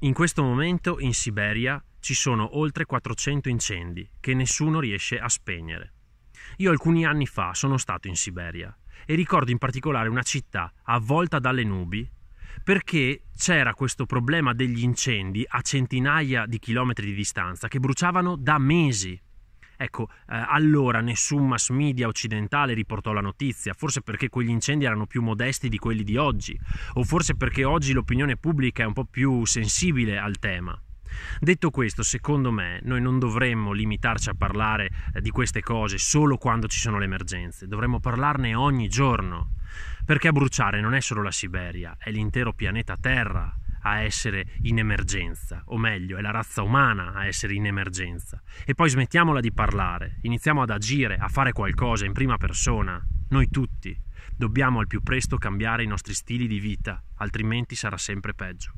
In questo momento in Siberia ci sono oltre 400 incendi che nessuno riesce a spegnere. Io alcuni anni fa sono stato in Siberia e ricordo in particolare una città avvolta dalle nubi perché c'era questo problema degli incendi a centinaia di chilometri di distanza che bruciavano da mesi. Ecco, eh, allora nessun mass media occidentale riportò la notizia, forse perché quegli incendi erano più modesti di quelli di oggi, o forse perché oggi l'opinione pubblica è un po' più sensibile al tema. Detto questo, secondo me, noi non dovremmo limitarci a parlare eh, di queste cose solo quando ci sono le emergenze, dovremmo parlarne ogni giorno, perché a bruciare non è solo la Siberia, è l'intero pianeta Terra a essere in emergenza, o meglio, è la razza umana a essere in emergenza. E poi smettiamola di parlare, iniziamo ad agire, a fare qualcosa in prima persona, noi tutti. Dobbiamo al più presto cambiare i nostri stili di vita, altrimenti sarà sempre peggio.